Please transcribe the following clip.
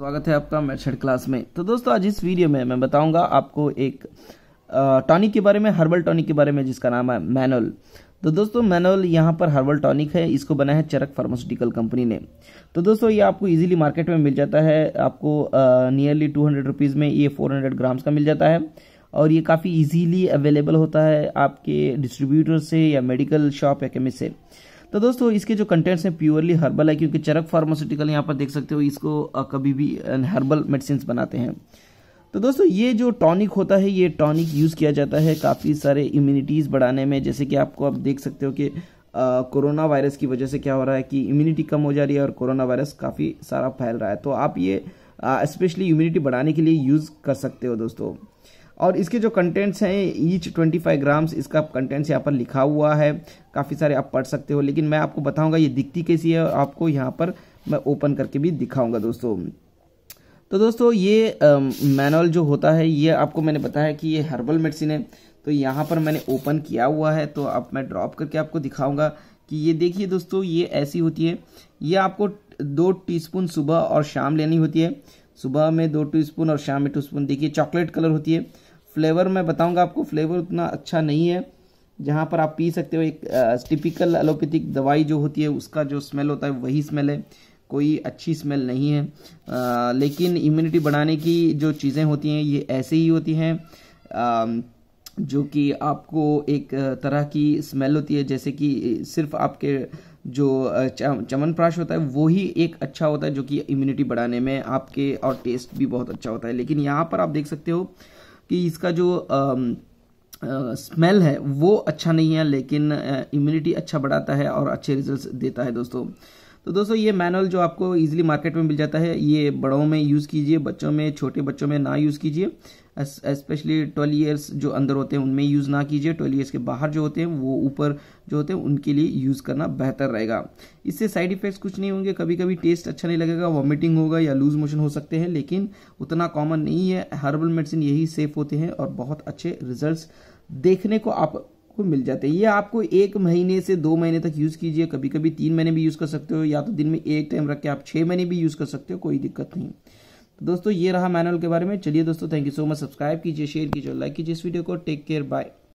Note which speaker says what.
Speaker 1: स्वागत है आपका छठ क्लास में तो दोस्तों आज इस वीडियो में मैं बताऊंगा आपको एक टॉनिक के बारे में हर्बल टॉनिक के बारे में जिसका नाम है मैनोल तो दोस्तों मैनोल यहाँ पर हर्बल टॉनिक है इसको बनाया है चरक फार्मास्यूटिकल कंपनी ने तो दोस्तों ये आपको इजीली मार्केट में मिल जाता है आपको नियरली टू हंड्रेड रुपीज़ में ये फोर हंड्रेड ग्राम्स का मिल जाता है और ये काफ़ी इजीली अवेलेबल होता है आपके डिस्ट्रीब्यूटर से या मेडिकल शॉप या केमिस्ट से तो दोस्तों इसके जो कंटेंट्स हैं प्योरली हर्बल है क्योंकि चरक फार्मास्यूटिकल यहाँ पर देख सकते हो इसको कभी भी हर्बल मेडिसिन बनाते हैं तो दोस्तों ये जो टॉनिक होता है ये टॉनिक यूज़ किया जाता है काफ़ी सारे इम्यूनिटीज़ बढ़ाने में जैसे कि आपको आप देख सकते हो कि कोरोना वायरस की वजह से क्या हो रहा है कि इम्यूनिटी कम हो जा रही है और कोरोना वायरस काफ़ी सारा फैल रहा है तो आप ये स्पेशली इम्यूनिटी बढ़ाने के लिए यूज़ कर सकते हो दोस्तों और इसके जो कंटेंट्स हैं ईच 25 ग्राम्स इसका कंटेंट्स यहाँ पर लिखा हुआ है काफ़ी सारे आप पढ़ सकते हो लेकिन मैं आपको बताऊंगा ये दिखती कैसी है आपको यहाँ पर मैं ओपन करके भी दिखाऊंगा दोस्तों तो दोस्तों ये मैनुअल जो होता है ये आपको मैंने बताया कि ये हर्बल मेडिसिन है तो यहाँ पर मैंने ओपन किया हुआ है तो अब मैं ड्रॉप करके आपको दिखाऊंगा कि ये देखिए दोस्तों ये ऐसी होती है ये आपको दो टीस्पून सुबह और शाम लेनी होती है सुबह में दो टीस्पून और शाम में टू स्पून देखिए चॉकलेट कलर होती है फ्लेवर मैं बताऊंगा आपको फ्लेवर उतना अच्छा नहीं है जहाँ पर आप पी सकते हो एक टिपिकल एलोपैथिक दवाई जो होती है उसका जो स्मेल होता है वही स्मेल है कोई अच्छी स्मेल नहीं है आ, लेकिन इम्यूनिटी बढ़ाने की जो चीज़ें होती हैं ये ऐसे ही होती हैं जो कि आपको एक तरह की स्मेल होती है जैसे कि सिर्फ आपके जो चमनप्राश होता है वो ही एक अच्छा होता है जो कि इम्यूनिटी बढ़ाने में आपके और टेस्ट भी बहुत अच्छा होता है लेकिन यहाँ पर आप देख सकते हो कि इसका जो स्मेल है वो अच्छा नहीं है लेकिन इम्यूनिटी अच्छा बढ़ाता है और अच्छे रिजल्ट देता है दोस्तों तो दोस्तों ये मैनुअल जो आपको ईजिली मार्केट में मिल जाता है ये बड़ों में यूज़ कीजिए बच्चों में छोटे बच्चों में ना यूज़ कीजिए स्पेशली ट्वेल्व ईयर्स जो अंदर होते हैं उनमें यूज़ ना कीजिए ट्वेल्व ईयर्स के बाहर जो होते हैं वो ऊपर जो होते हैं उनके लिए यूज़ करना बेहतर रहेगा इससे साइड इफेक्ट्स कुछ नहीं होंगे कभी कभी टेस्ट अच्छा नहीं लगेगा वॉमिटिंग होगा या लूज मोशन हो सकते हैं लेकिन उतना कॉमन नहीं है हर्बल मेडिसिन यही सेफ होते हैं और बहुत अच्छे रिजल्ट देखने को आप आपको मिल जाते हैं ये आपको एक महीने से दो महीने तक यूज़ कीजिए कभी कभी तीन महीने भी यूज़ कर सकते हो या तो दिन में एक टाइम रख के आप छह महीने भी यूज़ कर सकते हो कोई दिक्कत नहीं तो दोस्तों ये रहा मैनुअल के बारे में चलिए दोस्तों thank you so much subscribe कीजिए शेयर कीजिए लाइक कीजिए इस वीडियो को टेक केयर बाय